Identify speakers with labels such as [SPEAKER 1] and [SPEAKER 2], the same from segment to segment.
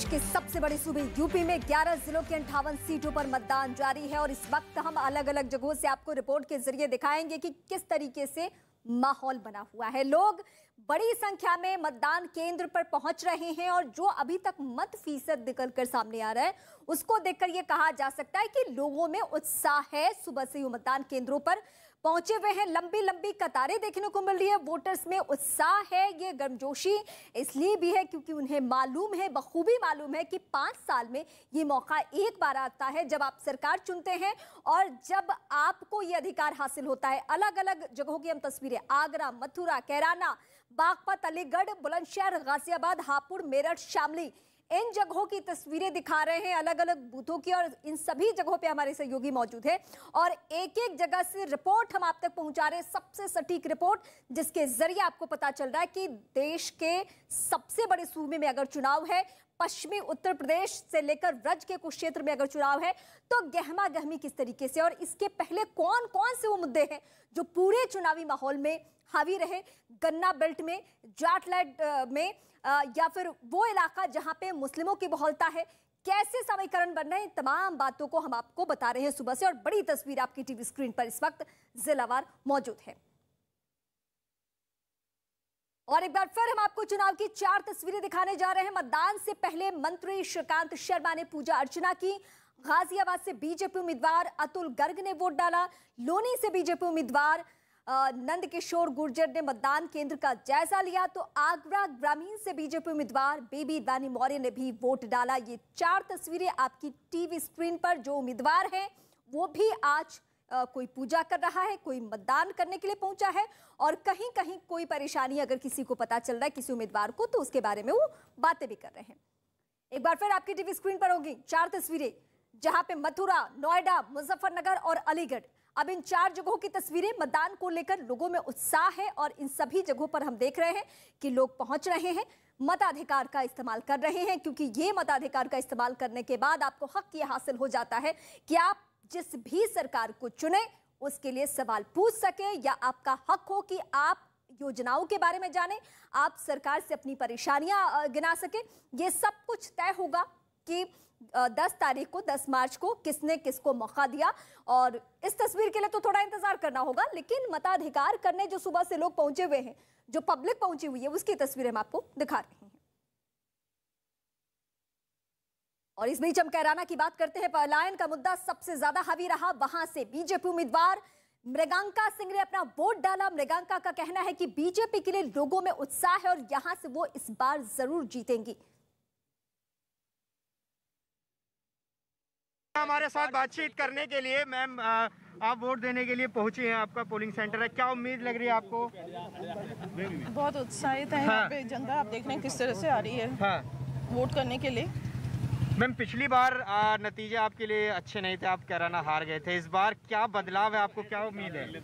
[SPEAKER 1] देश की सबसे बड़ी सूबे यूपी में 11 जिलों के अंठावन सीटों पर मतदान जारी है और इस वक्त हम अलग अलग जगहों से आपको रिपोर्ट के जरिए दिखाएंगे कि किस तरीके से माहौल बना हुआ है लोग बड़ी संख्या में मतदान केंद्र पर पहुंच रहे हैं और जो अभी तक मत फीसद निकल कर सामने आ रहा है उसको देखकर यह कहा जा सकता है कि लोगों में उत्साह है सुबह से ही मतदान केंद्रों पर पहुंचे हुए हैं लंबी लंबी कतारें देखने को मिल रही है वोटर्स में उत्साह है ये गर्मजोशी इसलिए भी है क्योंकि उन्हें मालूम है बखूबी मालूम है कि पांच साल में ये मौका एक बार आता है जब आप सरकार चुनते हैं और जब आपको ये अधिकार हासिल होता है अलग अलग जगहों की हम तस्वीरें आगरा मथुरा कैराना बागपत अलीगढ़ बुलंदशहर गाजियाबाद हापुड़ मेरठ शामली इन जगहों की तस्वीरें दिखा रहे हैं अलग अलग बूथों की और इन सभी जगहों पे हमारे सहयोगी मौजूद है और एक एक जगह से रिपोर्ट हम आप तक पहुंचा रहे हैं सबसे सटीक रिपोर्ट जिसके जरिए आपको पता चल रहा है कि देश के सबसे बड़े सूबे में अगर चुनाव है पश्चिमी उत्तर प्रदेश से लेकर व्रज के कुछ क्षेत्र में अगर चुनाव है तो गहमा गहमी किस तरीके से और इसके पहले कौन कौन से वो मुद्दे हैं जो पूरे चुनावी माहौल में हावी रहे गन्ना बेल्ट में जाटलैंड में या फिर वो इलाका जहां पे मुस्लिमों की बहुलता है कैसे समीकरण बन रहे हैं तमाम बातों को हम आपको बता रहे हैं सुबह से और बड़ी तस्वीर आपकी टीवी स्क्रीन पर इस वक्त जिलावार मौजूद है और एक बार फिर हम आपको चुनाव की चार तस्वीरें दिखाने जा रहे हैं मतदान से पहले मंत्री श्रीकांत शर्मा ने पूजा अर्चना की गाजियाबाद से बीजेपी उम्मीदवार अतुल गर्ग ने वोट डाला लोनी से बीजेपी उम्मीदवार नंद किशोर गुर्जर ने मतदान केंद्र का जायजा लिया तो आगरा ग्रामीण से बीजेपी उम्मीदवार बेबी दानी मौर्य ने भी वोट डाला ये चार तस्वीरें आपकी टीवी स्क्रीन पर जो उम्मीदवार हैं वो भी आज कोई पूजा कर रहा है कोई मतदान करने के लिए पहुंचा है और कहीं कहीं कोई परेशानी अगर किसी को पता चल रहा है किसी उम्मीदवार को तो उसके बारे में वो बातें भी कर रहे हैं एक बार फिर आपकी टीवी स्क्रीन पर होगी चार तस्वीरें जहां पे मथुरा नोएडा मुजफ्फरनगर और अलीगढ़ अब इन चार जगहों की तस्वीरें मतदान को लेकर लोगों में उत्साह है और इन सभी जगहों पर हम देख रहे हैं कि लोग पहुंच रहे हैं मताधिकार का इस्तेमाल कर रहे हैं क्योंकि ये मताधिकार का इस्तेमाल करने के बाद आपको हक ये हासिल हो जाता है कि आप जिस भी सरकार को चुने उसके लिए सवाल पूछ सके या आपका हक हो कि आप योजनाओं के बारे में जाने आप सरकार से अपनी परेशानियां गिना सके ये सब कुछ तय होगा कि 10 तारीख को 10 मार्च को किसने किसको मौका दिया और इस तस्वीर के लिए तो थोड़ा इंतजार करना होगा लेकिन मताधिकार करने जो सुबह से लोग पहुंचे हुए हैं जो पब्लिक पहुंची हुई है उसकी तस्वीर हम आपको दिखा रहे हैं और इस बीच हम कैराना की बात करते हैं पलायन का मुद्दा सबसे ज्यादा हावी रहा वहां से बीजेपी उम्मीदवार मृगांका सिंह ने अपना वोट डाला मृगांका का कहना है कि बीजेपी के लिए लोगों में उत्साह है और यहां से वो इस बार जरूर जीतेंगी हमारे साथ बातचीत करने के लिए मैम आप वोट देने के लिए पहुंचे हैं आपका पोलिंग सेंटर है क्या उम्मीद लग रही है आपको
[SPEAKER 2] बहुत उत्साहित है हाँ। जनता आप देख रहे हैं किस तरह से आ रही है हाँ। वोट करने के लिए
[SPEAKER 1] मैम पिछली बार नतीजे आपके लिए अच्छे नहीं थे आप कराना हार गए थे इस बार क्या बदलाव है आपको क्या उम्मीद है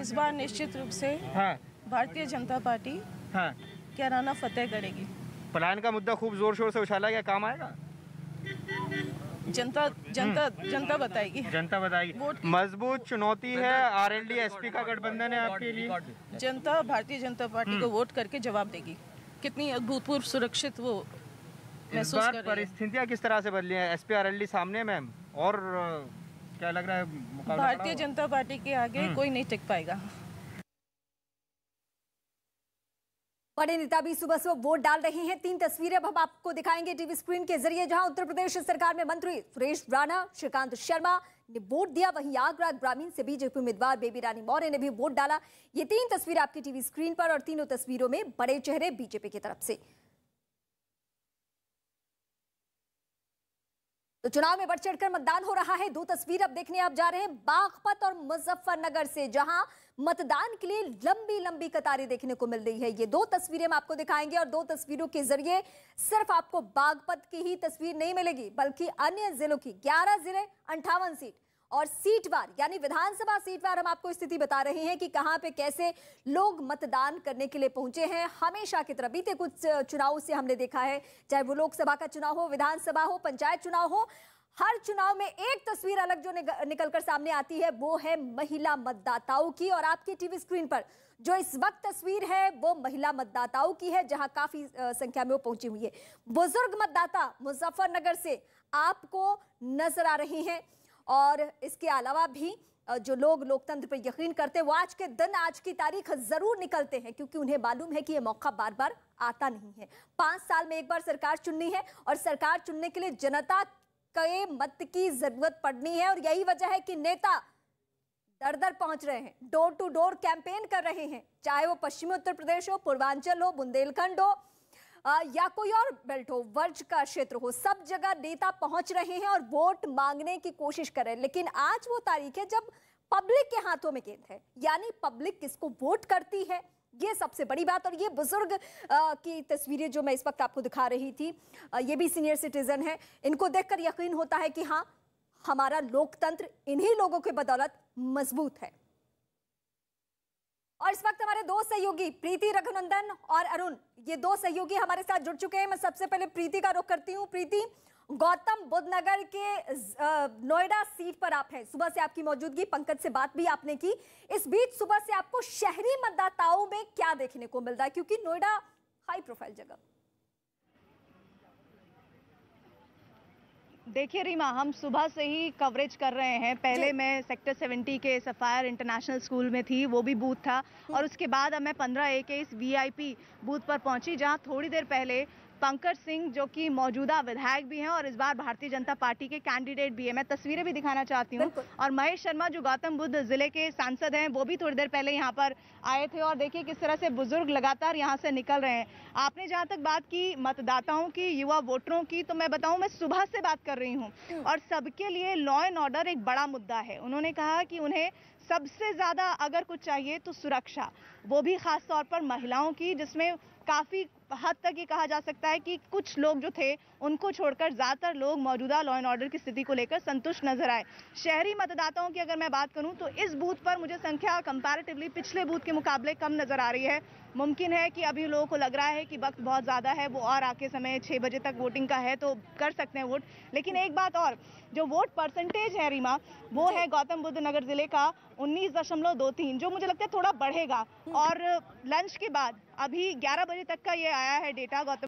[SPEAKER 2] इस बार निश्चित रूप से हाँ। भारतीय जनता पार्टी हाँ। कैराना फतेह करेगी
[SPEAKER 1] पलायन का मुद्दा खूब जोर शोर से उछाला गया काम आएगा
[SPEAKER 2] जनता जनता हम्म। जनता बताएगी
[SPEAKER 1] जनता बताएगी मजबूत चुनौती है आरएलडी एसपी का गठबंधन है आपके लिए
[SPEAKER 2] जनता भारतीय जनता पार्टी को हम्म। वोट करके जवाब देगी कितनी अभूतपूर्व सुरक्षित वो इस बार परिस्थितियाँ
[SPEAKER 1] किस तरह से बदली हैं एसपीआरएलडी सामने मैम और क्या लग रहा है भारतीय
[SPEAKER 2] जनता पार्टी के आगे हम्म। कोई नहीं टिक पाएगा बड़े
[SPEAKER 1] नेता भी सुबह सुबह वोट डाल रहे हैं तीन तस्वीरें अब हम आपको दिखाएंगे टीवी स्क्रीन के जरिए जहां उत्तर प्रदेश सरकार में मंत्री सुरेश राणा श्रीकांत शर्मा ने वोट दिया वहीं आगरा ग्रामीण से बीजेपी उम्मीदवार बेबी रानी मौर्य ने भी वोट डाला ये तीन तस्वीरें आपकी टीवी स्क्रीन पर और तीनों तस्वीरों में बड़े चेहरे बीजेपी की तरफ से तो चुनाव में बढ़ चढ़कर मतदान हो रहा है दो तस्वीर अब देखने आप जा रहे हैं बागपत और मुजफ्फरनगर से जहां मतदान के लिए लंबी लंबी कतारें देखने को मिल रही है ये दो तस्वीरें हम आपको दिखाएंगे और दो तस्वीरों के जरिए सिर्फ आपको बागपत की ही तस्वीर नहीं मिलेगी बल्कि अन्य जिलों की ग्यारह जिले अंठावन सीट और सीटवार यानी विधानसभा सीटवार हम आपको स्थिति बता रहे हैं कि कहां पे कैसे लोग मतदान करने के लिए पहुंचे हैं हमेशा की तरह बीते कुछ चुनाव से हमने देखा है चाहे वो लोकसभा का चुनाव हो विधानसभा हो पंचायत चुनाव हो हर चुनाव में एक तस्वीर अलग जो निकलकर सामने आती है वो है महिला मतदाताओं की और आपकी टीवी स्क्रीन पर जो इस वक्त तस्वीर है वो महिला मतदाताओं की है जहां काफी संख्या में वो पहुंची हुई है बुजुर्ग मतदाता मुजफ्फरनगर से आपको नजर आ रही हैं और इसके अलावा भी जो लोग लोकतंत्र पर यकीन करते हैं वो आज के दिन आज की तारीख जरूर निकलते हैं क्योंकि उन्हें मालूम है कि ये मौका बार बार आता नहीं है पाँच साल में एक बार सरकार चुननी है और सरकार चुनने के लिए जनता के मत की जरूरत पड़नी है और यही वजह है कि नेता दर दर पहुंच रहे हैं डोर टू डोर कैंपेन कर रहे हैं चाहे वो पश्चिमी उत्तर प्रदेश हो पूर्वांचल हो बुंदेलखंड हो या कोई और बेल्ट हो वर्ज का क्षेत्र हो सब जगह नेता पहुंच रहे हैं और वोट मांगने की कोशिश कर रहे हैं लेकिन आज वो तारीख है जब पब्लिक के हाथों में गेंद है यानी पब्लिक किसको वोट करती है ये सबसे बड़ी बात और ये बुजुर्ग की तस्वीरें जो मैं इस वक्त आपको दिखा रही थी आ, ये भी सीनियर सिटीजन है इनको देखकर यकीन होता है कि हाँ हमारा लोकतंत्र इन्हीं लोगों के बदौलत मजबूत है और इस वक्त हमारे दो सहयोगी प्रीति रघुनंदन और अरुण ये दो सहयोगी हमारे साथ जुड़ चुके हैं मैं सबसे पहले प्रीति का रुख करती हूँ प्रीति गौतम बुद्ध नगर के नोएडा सीट पर आप हैं सुबह से आपकी मौजूदगी पंकज से बात भी आपने की इस बीच सुबह से आपको शहरी मतदाताओं में क्या देखने को मिल रहा है क्योंकि नोएडा हाई प्रोफाइल जगह
[SPEAKER 2] देखिए रीमा हम सुबह से ही कवरेज कर रहे हैं पहले मैं सेक्टर 70 के सफ़ायर इंटरनेशनल स्कूल में थी वो भी बूथ था हम्म। और उसके बाद अब मैं पंद्रह ए के इस वीआईपी बूथ पर पहुंची जहां थोड़ी देर पहले पंकज सिंह जो कि मौजूदा विधायक भी हैं और इस बार भारतीय जनता पार्टी के कैंडिडेट भी हैं मैं तस्वीरें भी दिखाना चाहती हूँ और महेश शर्मा जो गौतम बुद्ध जिले के सांसद हैं वो भी थोड़ी देर पहले यहाँ पर आए थे और देखिए किस तरह से बुजुर्ग लगातार यहाँ से निकल रहे हैं आपने जहाँ तक बात की मतदाताओं की युवा वोटरों की तो मैं बताऊँ मैं सुबह से बात कर रही हूँ हम्म। और सबके लिए लॉ एंड ऑर्डर एक बड़ा मुद्दा है उन्होंने कहा कि उन्हें सबसे ज़्यादा अगर कुछ चाहिए तो सुरक्षा वो भी खास तौर पर महिलाओं की जिसमें काफ़ी हद तक ये कहा जा सकता है कि कुछ लोग जो थे उनको छोड़कर ज़्यादातर लोग मौजूदा लॉ एंड ऑर्डर की स्थिति को लेकर संतुष्ट नजर आए शहरी मतदाताओं की अगर मैं बात करूं तो इस बूथ पर मुझे संख्या कंपैरेटिवली पिछले बूथ के मुकाबले कम नज़र आ रही है मुमकिन है कि अभी लोगों को लग रहा है कि वक्त बहुत ज़्यादा है वो और आके समय छः बजे तक वोटिंग का है तो कर सकते हैं वोट लेकिन एक बात और जो वोट परसेंटेज है रीमा वो है गौतम बुद्ध नगर ज़िले का उन्नीस दशमलव दो तीन जो मुझे लगता है थोड़ा बढ़ेगा हम्म। और लंच के बाद अभी ग्यारह बजे तक का ये आया है डेटा गौतम